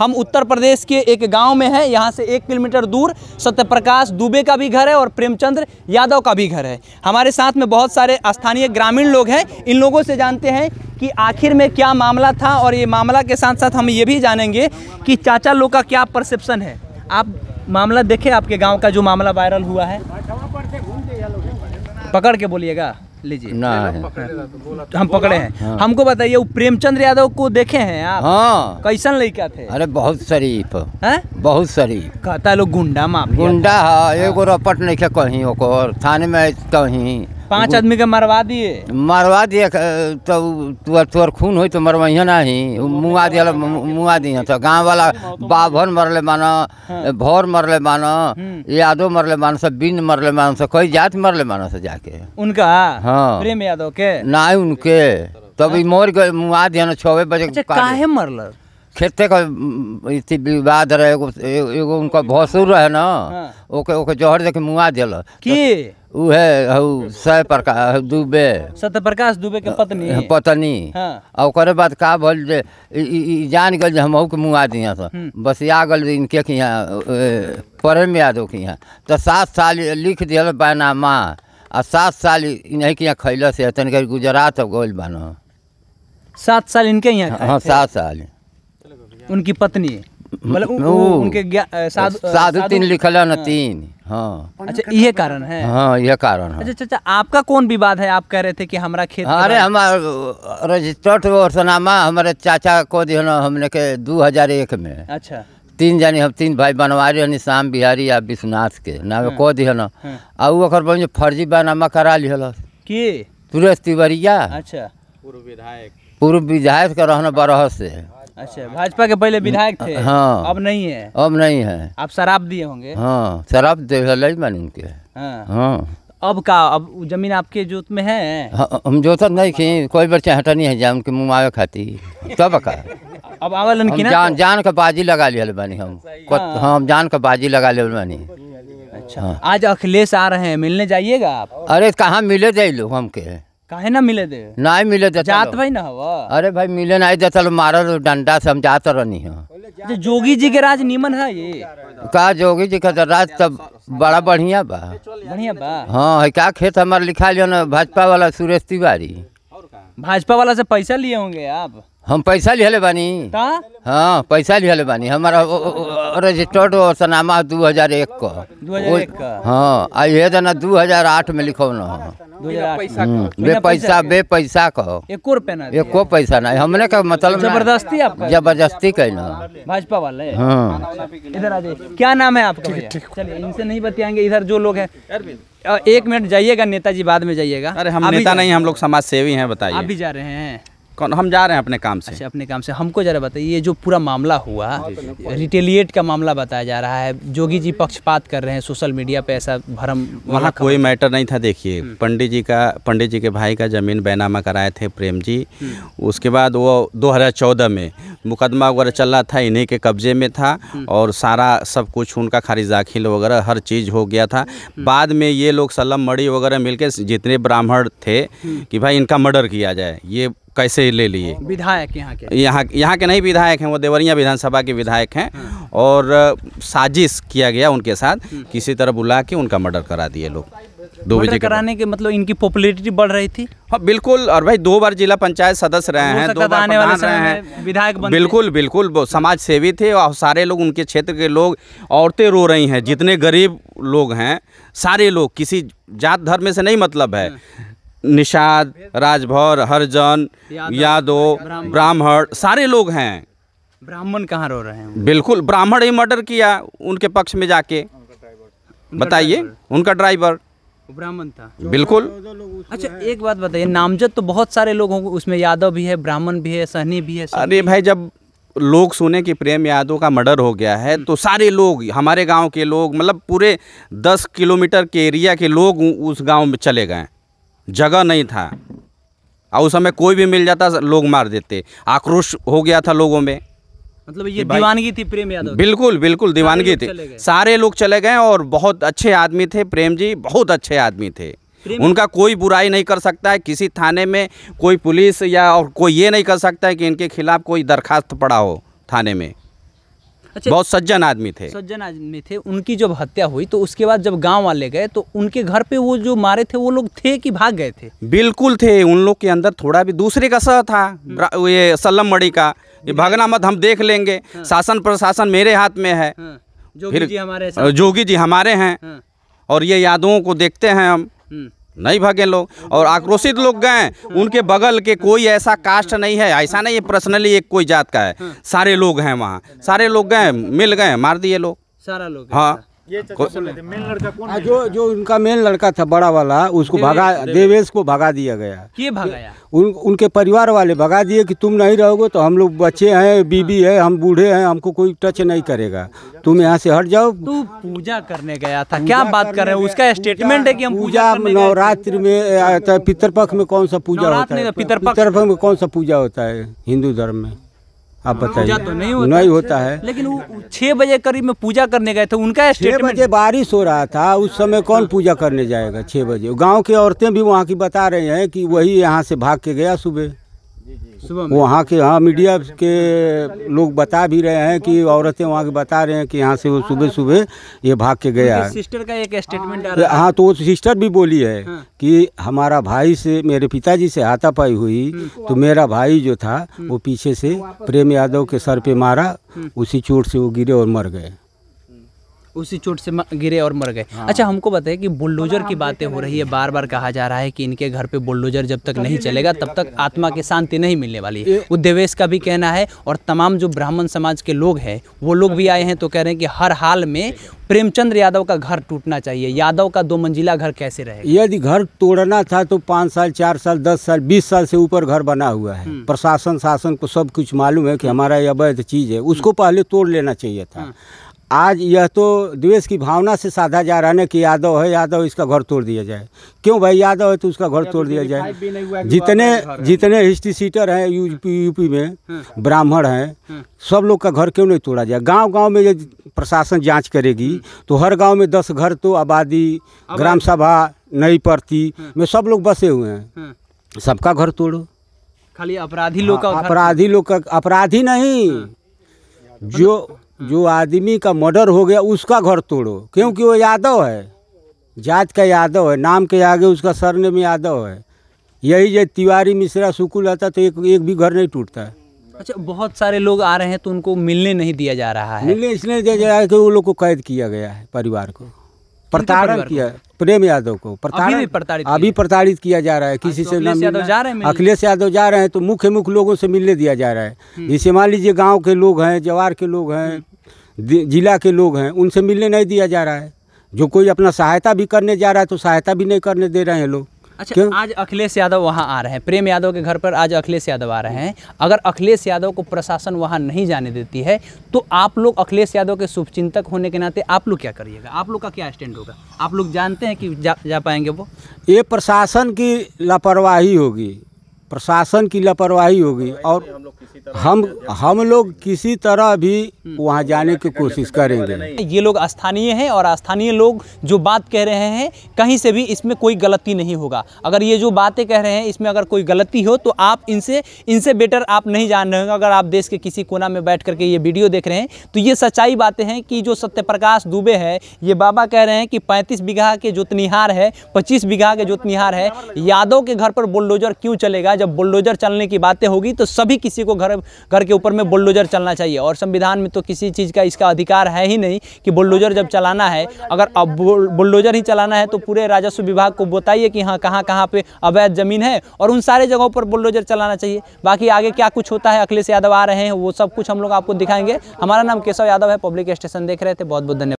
हम उत्तर प्रदेश के एक गांव में हैं यहाँ से एक किलोमीटर दूर सत्यप्रकाश दुबे का भी घर है और प्रेमचंद्र यादव का भी घर है हमारे साथ में बहुत सारे स्थानीय ग्रामीण लोग हैं इन लोगों से जानते हैं कि आखिर में क्या मामला था और ये मामला के साथ साथ हम ये भी जानेंगे कि चाचा लोग का क्या परसेप्शन है आप मामला देखें आपके गाँव का जो मामला वायरल हुआ है पकड़ के बोलिएगा लीजिए तो हम तो पकड़े हैं हाँ। हमको बताइए वो प्रेमचंद यादव को देखे हैं आप हाँ कैसन लड़का थे अरे बहुत शरीफ है बहुत शरीफ कहता लोग गुंडा माफ गुंडा हाँ एगो रपट नहीं कहीं थाने में कहीं पांच आदमी के मरवा दिए मरवा दिए तो तोर तोर खून हो तो ना ही मुआ दिया मुआ दिया तो गाँव वाला हाँ, तो बाभन मरले मानो हाँ। भौर मरले मानो हम्म। यादव मरले मानो सब बीन मरले मानो सब कोई जात मरले मानो सब जाके उनका हाँ प्रेम यादव के ना उनके तब हाँ। मर गए मुआ दिया छवे बजे अच्छा, काहे मरल खेते का विवाद रहे एगो उनका भसुर रहे ना हाँ। ओके ओके जहर देके मुआ दिल की है हौ सह प्रकाश दुबे प्रकाश दुबे के पत्नी हाँ, पत्नी और हाँ। ओकरे बाद का भल जे जान गल जे हमहू के मुआ दिया था या गल इनके के यहाँ पढ़े में यादों के यहाँ तो सात साल लिख बना बैनामा आ सात साल इन्हें कि यहाँ खैला से तनिक गुजरात गोल बान सात साल इनके यहाँ हाँ सात साल उनकी पत्नी मतलब उनके साधु तीन लिखल न तीन हाँ अच्छा यह तो कारण है हाँ यह कारण है अच्छा, अच्छा अच्छा आपका कौन विवाद है आप कह रहे थे कि हमारा खेत अरे हमारा रजिस्टर्ड और सनामा हमारे चाचा को दिया ना हमने के 2001 में अच्छा तीन जाने हम तीन भाई बनवा रही हनी बिहारी या विश्वनाथ के नाम हाँ, कह दिहन आ ओकर फर्जी बनामा करा लिहल के सुरेश तिवरिया अच्छा पूर्व विधायक पूर्व विधायक के रहना बरह से अच्छा भाजपा के पहले विधायक थे हाँ अब नहीं है अब नहीं है आप शराब दिए होंगे हाँ शराब हाँ, हाँ। अब का अब जमीन आपके जोत में है हाँ, हम जोतत तो नहीं थी कोई बच्चे हटा नहीं है जाम के मुँह आवे खाती तब का अब आवल की ना जान जान का बाजी लगा लिया बानी हम हाँ।, हाँ हम जान का बाजी लगा ले बनी अच्छा हाँ। आज अखिलेश आ रहे हैं मिलने जाइएगा आप अरे कहाँ मिले जाइलो हमके काहे ना मिले दे नहीं मिले दे जात भाई ना हवा अरे भाई मिले नहीं दे चल मारल डंडा से हम जात रहनी हो तो जो जोगी जी के राज नीमन है ये का जोगी जी का तो राज तब तो बड़ा बढ़िया बा बढ़िया बा हां है का खेत हमारे लिखा लियो ना भाजपा वाला सुरेश तिवारी और का भाजपा वाला से पैसा लिए होंगे आप हम पैसा लिहले बानी हाँ पैसा लिहले बानी हमारा रजिस्टर्ड और सनामा दू हजार एक का हाँ आई है जना तो दो हजार आठ में लिखो हम्म, ना बे पैसा बे पैसा कहो एको रुपये ना एको पैसा ना हमने का मतलब जबरदस्ती आप जबरदस्ती ना भाजपा वाले हाँ इधर आ जाइए क्या नाम है आपका चलिए इनसे नहीं बताएंगे इधर जो लोग हैं एक मिनट जाइएगा नेताजी बाद में जाइएगा अरे हम नेता नहीं हम लोग समाज सेवी हैं बताइए अभी जा रहे हैं कौन हम जा रहे हैं अपने काम से अच्छा अपने काम से हमको जरा बताइए ये जो पूरा मामला हुआ हाँ, तो रिटेलिएट का मामला बताया जा रहा है जोगी जी पक्षपात कर रहे हैं सोशल मीडिया पे ऐसा भरम वहाँ कोई मैटर नहीं था देखिए हम्म। पंडित जी का पंडित जी के भाई का ज़मीन बैनामा कराए थे प्रेम जी हम्म। उसके बाद वो चौदह में मुकदमा वगैरह चल रहा था इन्हीं के कब्जे में था हम्म। और सारा सब कुछ उनका खारिज दाखिल वगैरह हर चीज़ हो गया था बाद में ये लोग सलम मड़ी वगैरह मिलकर जितने ब्राह्मण थे कि भाई इनका मर्डर किया जाए ये कैसे ले लिए विधायक यहाँ के यहाँ यहाँ के नहीं विधायक हैं वो देवरिया विधानसभा के विधायक हैं हाँ। और साजिश किया गया उनके साथ हाँ। किसी तरह बुला के उनका मर्डर करा दिए लोग दो बजे कराने के मतलब इनकी पॉपुलैरिटी बढ़ रही थी हाँ बिल्कुल और भाई दो बार जिला पंचायत सदस्य रहे हैं दो बार आने वाले रहे हैं विधायक बिल्कुल बिल्कुल समाज सेवी थे और सारे लोग उनके क्षेत्र के लोग औरतें रो रही हैं जितने गरीब लोग हैं सारे लोग किसी जात धर्म से नहीं मतलब है हाँ। निषाद राजभर हरजन यादव ब्राह्मण सारे लोग हैं ब्राह्मण कहाँ रो रहे हैं बिल्कुल ब्राह्मण ही मर्डर किया उनके पक्ष में जाके बताइए उनका ड्राइवर ब्राह्मण था बिल्कुल अच्छा एक बात बताइए नामजद तो बहुत सारे लोग होंगे उसमें यादव भी है ब्राह्मण भी है सहनी भी है अरे भाई जब लोग सुने कि प्रेम यादव का मर्डर हो गया है तो सारे लोग हमारे गांव के लोग मतलब पूरे दस किलोमीटर के एरिया के लोग उस गांव में चले गए जगह नहीं था और उस समय कोई भी मिल जाता लोग मार देते आक्रोश हो गया था लोगों में मतलब ये दीवानगी थी प्रेम यादव बिल्कुल बिल्कुल दीवानगी थी सारे लोग चले गए और बहुत अच्छे आदमी थे प्रेम जी बहुत अच्छे आदमी थे उनका कोई बुराई नहीं कर सकता है किसी थाने में कोई पुलिस या और कोई ये नहीं कर सकता है कि इनके खिलाफ कोई दरखास्त पड़ा हो थाने में अच्छा बहुत सज्जन आदमी थे सज्जन आदमी थे उनकी जब हत्या हुई तो उसके बाद जब गांव वाले गए तो उनके घर पे वो जो मारे थे वो लोग थे कि भाग गए थे बिल्कुल थे उन लोग के अंदर थोड़ा भी दूसरे का सह था हम्म। ये सल्लम मड़ी का ये हम्म। भगना मत हम देख लेंगे हाँ। शासन प्रशासन मेरे हाथ में है हाँ। जोगी जी हमारे जोगी जी हमारे हैं हाँ। और ये यादों को देखते हैं हम हम्म। नहीं भागे लोग और आक्रोशित लोग गए उनके बगल के कोई ऐसा कास्ट नहीं है ऐसा नहीं है पर्सनली एक कोई जात का है हाँ। सारे लोग हैं वहाँ सारे लोग गए मिल गए मार दिए लोग सारा लोग हाँ लड़का हाँ, जो जो उनका मेन लड़का था बड़ा वाला उसको भगा देवेश को भगा दिया गया ये भगाया उन, उनके परिवार वाले भगा दिए कि तुम नहीं रहोगे तो हम लोग बच्चे हैं बीबी हाँ। है हम बूढ़े हैं हमको कोई टच नहीं करेगा तुम यहाँ से हट जाओ तू पूजा करने गया था क्या बात कर रहे हो उसका स्टेटमेंट है कि हम पूजा नवरात्र में पितरपक्ष में कौन सा पूजा होता है तो पितरपक्ष में कौन सा पूजा होता है हिंदू धर्म में आप हाँ। बताइए तो नहीं होता, नहीं होता है लेकिन वो छह बजे करीब में पूजा करने गए थे उनका छः बजे बारिश हो रहा था उस समय कौन पूजा करने जाएगा छह बजे गांव की औरतें भी वहाँ की बता रहे हैं कि वही यहाँ से भाग के गया सुबह वहाँ के हाँ मीडिया के लोग बता भी रहे हैं कि औरतें वहाँ के बता रहे हैं कि यहाँ से वो सुबह सुबह ये भाग के गया है सिस्टर का एक स्टेटमेंट आ रहा है हाँ तो सिस्टर भी बोली है हाँ। कि हमारा भाई से मेरे पिताजी से हाथापाई हुई हम्म। तो मेरा भाई जो था वो हम्म। पीछे से प्रेम यादव के सर पे मारा हम्म। उसी चोट से वो गिरे और मर गए उसी चोट से गिरे और मर गए हाँ। अच्छा हमको बताए कि बुलडोजर की बातें हो रही है बार बार कहा जा रहा है कि इनके घर पे बुलडोजर जब तक तो नहीं चलेगा तब तक आत्मा की शांति नहीं मिलने वाली है वो देवेश का भी कहना है और तमाम जो ब्राह्मण समाज के लोग हैं वो लोग भी आए हैं तो कह रहे हैं कि हर हाल में प्रेमचंद्र यादव का घर टूटना चाहिए यादव का दो मंजिला घर कैसे रहे यदि घर तोड़ना था तो पाँच साल चार साल दस साल बीस साल से ऊपर घर बना हुआ है हम्म। प्रशासन शासन को सब कुछ मालूम है कि हमारा यह अवैध चीज़ है उसको हम्म। पहले तोड़ लेना चाहिए था हाँ। आज यह तो द्वेष की भावना से साधा जा रहा है कि यादव है यादव इसका घर तोड़ दिया जाए क्यों भाई यादव है तो उसका घर तो तोड़ दिया जाए जितने जितने हिस्ट्री सीटर हैं यूपी यूपी में हाँ। ब्राह्मण हैं हाँ। सब लोग का घर क्यों नहीं तोड़ा जाए गांव गांव में यदि प्रशासन जांच करेगी हाँ। तो हर गांव में दस घर तो आबादी ग्राम सभा नई पड़ती में सब लोग बसे हुए हैं सबका घर तोड़ो खाली अपराधी लोग का अपराधी लोग का अपराधी नहीं जो जो आदमी का मर्डर हो गया उसका घर तोड़ो क्योंकि वो यादव है जात का यादव है नाम के आगे उसका सर ने में यादव है यही जब तिवारी मिश्रा सुकुल आता तो एक एक भी घर नहीं टूटता है अच्छा बहुत सारे लोग आ रहे हैं तो उनको मिलने नहीं दिया जा रहा है मिलने इसलिए दिया जा रहा है कि वो लोग को कैद किया गया है परिवार को प्रताड़न किया प्रेम यादव को प्रताड़न प्रताड़ित अभी प्रताड़ित किया जा रहा है किसी तो से जा रहे हैं अखिलेश यादव जा रहे हैं तो मुख्य मुख्य लोगों से मिलने दिया जा रहा है हम्म। जैसे मान लीजिए गांव के लोग हैं जवार के लोग हैं हम्म। जिला के लोग हैं उनसे मिलने नहीं दिया जा रहा है जो कोई अपना सहायता भी करने जा रहा है तो सहायता भी नहीं करने दे रहे हैं लोग अच्छा क्यों? आज अखिलेश यादव वहाँ आ रहे हैं प्रेम यादव के घर पर आज अखिलेश यादव आ रहे हैं अगर अखिलेश यादव को प्रशासन वहाँ नहीं जाने देती है तो आप लोग अखिलेश यादव के शुभचिंतक होने के नाते आप लोग क्या करिएगा आप लोग का क्या स्टैंड होगा आप लोग जानते हैं कि जा, जा पाएंगे वो ये प्रशासन की लापरवाही होगी प्रशासन की लापरवाही होगी और हम हम लोग किसी तरह हम्म। भी हम्म। वहाँ जाने की कोशिश करेंगे ये लोग स्थानीय हैं और स्थानीय लोग जो बात कह रहे हैं कहीं से भी इसमें कोई गलती नहीं होगा अगर ये जो बातें कह रहे हैं इसमें अगर कोई गलती हो तो आप इनसे इनसे बेटर आप नहीं जान रहे अगर आप देश के किसी कोना में बैठ करके ये वीडियो देख रहे हैं तो ये सच्चाई बातें हैं कि जो सत्यप्रकाश दुबे है ये बाबा कह रहे हैं कि पैंतीस बीघा के जोतनिहार है पच्चीस बीघा के जोतनिहार है यादव के घर पर बुलडोजर क्यों चलेगा जब बुलडोजर चलने की बातें होगी तो सभी किसी को घर घर के ऊपर में बुलडोजर चलना चाहिए और संविधान में तो किसी चीज़ का इसका अधिकार है ही नहीं कि बुलडोजर जब चलाना है अगर अब बुलडोजर ही चलाना है तो पूरे राजस्व विभाग को बताइए कि हाँ कहाँ कहाँ पे अवैध ज़मीन है और उन सारे जगहों पर बुलडोजर चलाना चाहिए बाकी आगे क्या कुछ होता है अखिलेश यादव आ रहे हैं वो सब कुछ हम लोग आपको दिखाएंगे हमारा नाम केशव यादव है पब्लिक स्टेशन देख रहे थे बहुत बहुत धन्यवाद